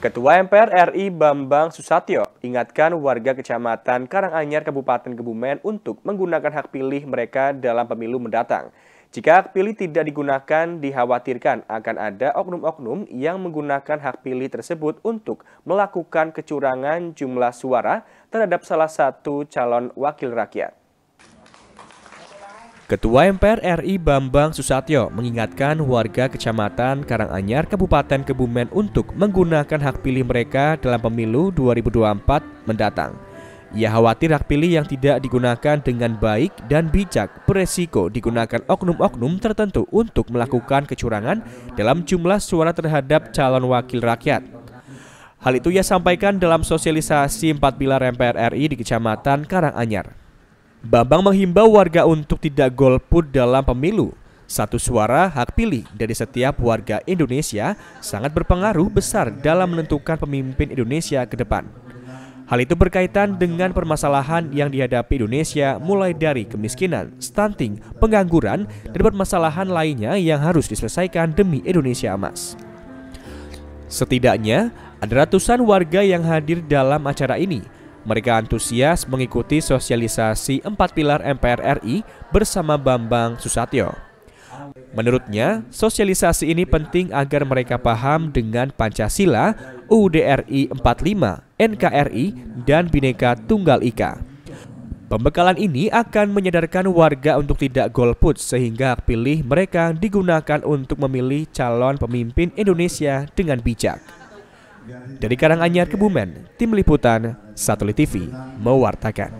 Ketua MPR RI Bambang Susatyo ingatkan warga Kecamatan Karanganyar Kabupaten Kebumen untuk menggunakan hak pilih mereka dalam pemilu mendatang. Jika hak pilih tidak digunakan, dikhawatirkan akan ada oknum-oknum yang menggunakan hak pilih tersebut untuk melakukan kecurangan jumlah suara terhadap salah satu calon wakil rakyat. Ketua MPR RI Bambang Susatyo mengingatkan warga Kecamatan Karanganyar Kabupaten Kebumen untuk menggunakan hak pilih mereka dalam pemilu 2024 mendatang. Ia khawatir hak pilih yang tidak digunakan dengan baik dan bijak beresiko digunakan oknum-oknum tertentu untuk melakukan kecurangan dalam jumlah suara terhadap calon wakil rakyat. Hal itu ia sampaikan dalam sosialisasi empat pilar MPR RI di Kecamatan Karanganyar. Bambang menghimbau warga untuk tidak golput dalam pemilu. Satu suara hak pilih dari setiap warga Indonesia sangat berpengaruh besar dalam menentukan pemimpin Indonesia ke depan. Hal itu berkaitan dengan permasalahan yang dihadapi Indonesia mulai dari kemiskinan, stunting, pengangguran, dan permasalahan lainnya yang harus diselesaikan demi Indonesia emas. Setidaknya, ada ratusan warga yang hadir dalam acara ini – mereka antusias mengikuti sosialisasi empat pilar MPR RI bersama Bambang Susatyo. Menurutnya, sosialisasi ini penting agar mereka paham dengan Pancasila, UDRI 45, NKRI, dan Bhinneka Tunggal Ika. Pembekalan ini akan menyadarkan warga untuk tidak golput sehingga pilih mereka digunakan untuk memilih calon pemimpin Indonesia dengan bijak. Dari Karanganyar Kebumen, tim liputan Satelit TV mewartakan.